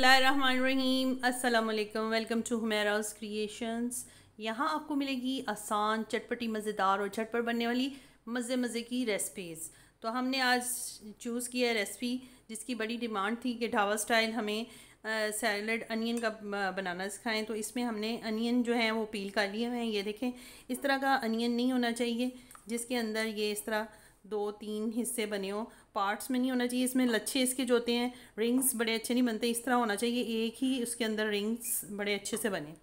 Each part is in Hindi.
रहीम अस्सलाम वालेकुम वेलकम टू हमेराज क्रिएशंस यहाँ आपको मिलेगी आसान चटपटी मज़ेदार और झटपट बनने वाली मज़े मज़े की रेसिपीज़ तो हमने आज चूज़ किया रेसिपी जिसकी बड़ी डिमांड थी कि ढावा स्टाइल हमें सैलड अनियन का बनाना सिखाएं तो इसमें हमने अनियन जो है वो पील कर लिए हुए हैं ये देखें इस तरह का अनियन नहीं होना चाहिए जिसके अंदर ये इस तरह दो तीन हिस्से बने हों पार्ट्स में नहीं होना चाहिए इसमें लच्छे इसके जो होते हैं रिंग्स बड़े अच्छे नहीं बनते इस तरह होना चाहिए एक ही उसके अंदर रिंग्स बड़े अच्छे से बने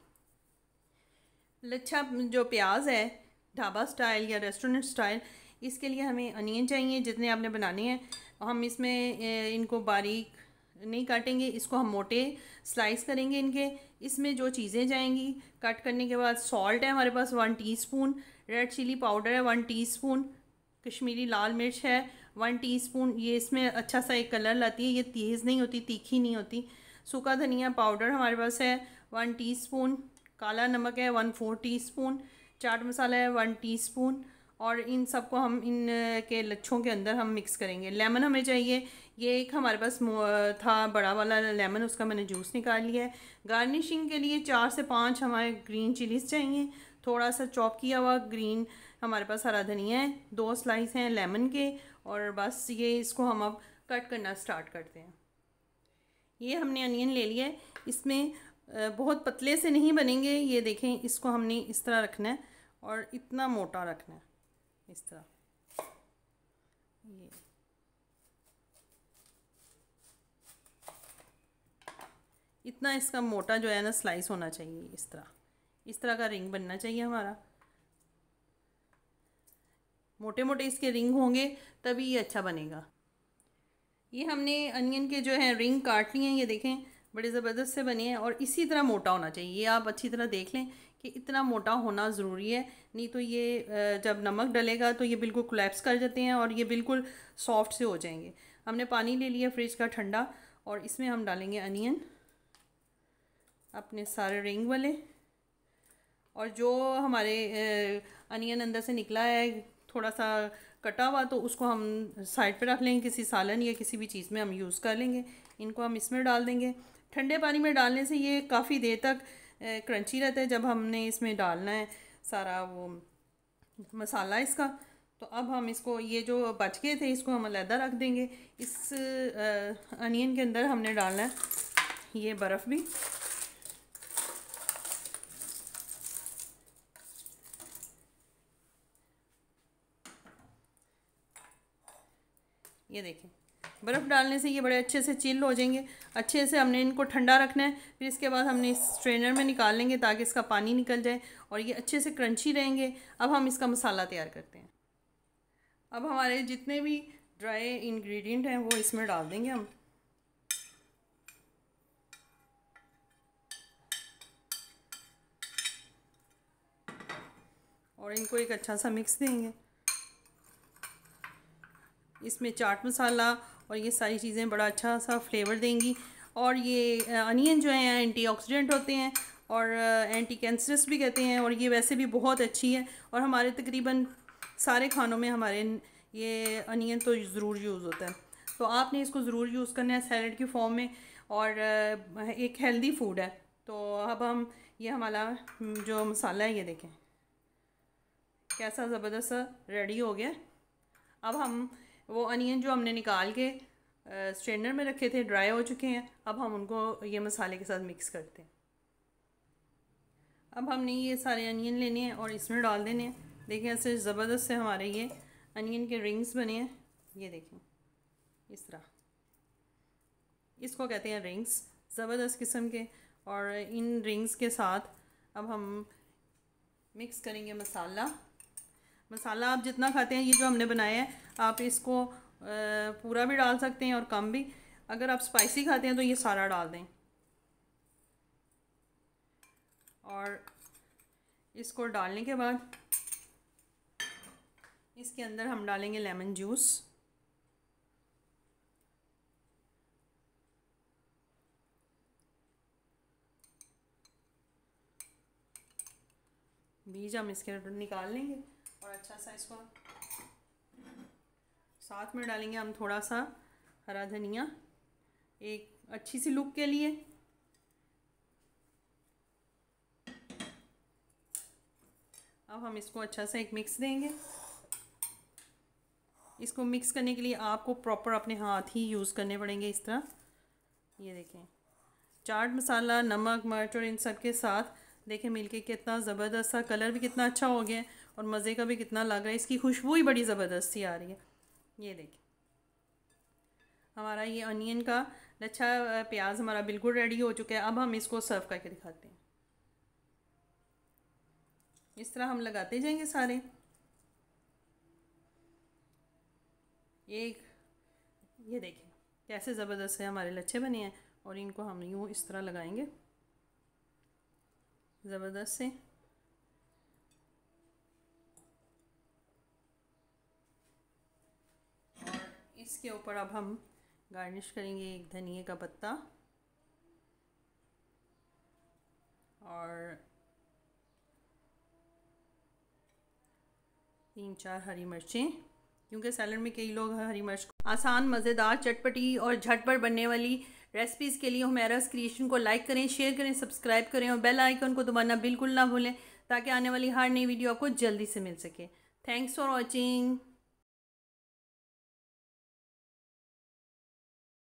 लच्छा जो प्याज है ढाबा स्टाइल या रेस्टोरेंट स्टाइल इसके लिए हमें अनियन चाहिए जितने आपने बनाने हैं हम इसमें इनको बारीक नहीं काटेंगे इसको हम मोटे स्लाइस करेंगे इनके इसमें जो चीज़ें जाएंगी कट करने के बाद सॉल्ट है हमारे पास one teaspoon red chili powder है वन टीस्पून कश्मीरी लाल मिर्च है वन टीस्पून ये इसमें अच्छा सा एक कलर लाती है ये तेज़ नहीं होती तीखी नहीं होती सूखा धनिया पाउडर हमारे पास है वन टीस्पून काला नमक है one four teaspoon chaat masala है वन टीस्पून और इन सबको हम इन के लच्छों के अंदर हम मिक्स करेंगे लेमन हमें चाहिए ये एक हमारे पास था बड़ा वाला लेमन उसका मैंने जूस निकाल लिया है गार्निशिंग के लिए चार से पाँच हमारे ग्रीन चिलीज़ चाहिए थोड़ा सा चॉप किया हुआ ग्रीन हमारे पास हरा धनिया है दो स्लाइस हैं लेमन के और बस ये इसको हम अब कट करना स्टार्ट करते हैं ये हमने अनियन ले लिया है इसमें बहुत पतले से नहीं बनेंगे ये देखें इसको हमने इस तरह रखना है और इतना मोटा रखना है इस तरह ये इतना इसका मोटा जो है ना स्लाइस होना चाहिए इस तरह इस तरह का रिंग बनना चाहिए हमारा मोटे मोटे इसके रिंग होंगे तभी ये अच्छा बनेगा ये हमने अनियन के जो है रिंग काट लिए हैं ये देखें बड़े ज़बरदस्त से बने हैं और इसी तरह मोटा होना चाहिए ये आप अच्छी तरह देख लें कि इतना मोटा होना ज़रूरी है नहीं तो ये जब नमक डलेगा तो ये बिल्कुल क्लैप्स कर जाते हैं और ये बिल्कुल सॉफ्ट से हो जाएंगे हमने पानी ले लिया फ्रिज का ठंडा और इसमें हम डालेंगे अनियन अपने सारे रिंग वाले और जो हमारे अनियन अंदर से निकला है थोड़ा सा कटा हुआ तो उसको हम साइड पे रख लेंगे किसी सालन या किसी भी चीज़ में हम यूज़ कर लेंगे इनको हम इसमें डाल देंगे ठंडे पानी में डालने से ये काफ़ी देर तक क्रंची रहता है जब हमने इसमें डालना है सारा वो मसाला इसका तो अब हम इसको ये जो बच गए थे इसको हम अलहदा रख देंगे इस अनियन के अंदर हमने डालना है ये बर्फ़ भी ये देखें बर्फ़ डालने से ये बड़े अच्छे से चिल हो जाएंगे अच्छे से हमने इनको ठंडा रखना है फिर इसके बाद हमने इस स्ट्रेनर में निकाल लेंगे ताकि इसका पानी निकल जाए और ये अच्छे से क्रंची रहेंगे अब हम इसका मसाला तैयार करते हैं अब हमारे जितने भी ड्राई इंग्रेडिएंट हैं वो इसमें डाल देंगे हम और इनको एक अच्छा सा मिक्स देंगे इसमें चाट मसाला और ये सारी चीज़ें बड़ा अच्छा सा फ्लेवर देंगी और ये अनियन जो हैं एंटीऑक्सीडेंट होते हैं और एंटी कैंसरस भी कहते हैं और ये वैसे भी बहुत अच्छी है और हमारे तकरीबन सारे खानों में हमारे ये अनियन तो ज़रूर यूज़ होता है तो आपने इसको ज़रूर यूज़ करना है सैलड की फॉर्म में और एक हेल्दी फूड है तो अब हम ये हमारा हम्म, जो मसाला है ये देखें कैसा ज़बरदस्त रेडी हो गया अब हम वो अनियन जो हमने निकाल के स्ट्रेनर में रखे थे ड्राई हो चुके हैं अब हम उनको ये मसाले के साथ मिक्स करते हैं अब हमने ये सारे अनियन लेने हैं और इसमें डाल देने हैं देखें ऐसे ज़बरदस्त से हमारे ये अनियन के रिंग्स बने हैं ये देखें इस तरह इसको कहते हैं रिंग्स ज़बरदस्त किस्म के और इन रिंग्स के साथ अब हम मिक्स करेंगे मसाला मसाला आप जितना खाते हैं ये जो हमने बनाया है आप इसको पूरा भी डाल सकते हैं और कम भी अगर आप स्पाइसी खाते हैं तो ये सारा डाल दें और इसको डालने के बाद इसके अंदर हम डालेंगे लेमन जूस बीज हम इसके निकाल लेंगे और अच्छा सा इसको साथ में डालेंगे हम थोड़ा सा हरा धनिया एक अच्छी सी लुक के लिए अब हम इसको अच्छा सा एक मिक्स देंगे इसको मिक्स करने के लिए आपको प्रॉपर अपने हाथ ही यूज़ करने पड़ेंगे इस तरह ये देखें चाट मसाला नमक मर्च और इन सब के साथ देखें मिलके कितना ज़बरदस्त सा कलर भी कितना अच्छा हो गया और मज़े का भी कितना लग रहा है इसकी खुशबू ही बड़ी ज़बरदस्ती आ रही है ये देखिए हमारा ये अनियन का लच्छा प्याज हमारा बिल्कुल रेडी हो चुका है अब हम इसको सर्व करके दिखाते हैं इस तरह हम लगाते जाएंगे सारे एक ये देखें कैसे ज़बरदस्त है हमारे लच्छे बने हैं और इनको हम यूँ इस तरह लगाएंगे ज़बरदस्त से इसके ऊपर अब हम गार्निश करेंगे एक धनिए का पत्ता और तीन चार हरी मिर्चें क्योंकि सैलड में कई लोग हरी मिर्च को आसान मज़ेदार चटपटी और झटपट बनने वाली रेसिपीज़ के लिए हमारस क्रिएशन को लाइक करें शेयर करें सब्सक्राइब करें और बेल आइकन को दबाना बिल्कुल ना भूलें ताकि आने वाली हर नई वीडियो आपको जल्दी से मिल सके थैंक्स फॉर वॉचिंग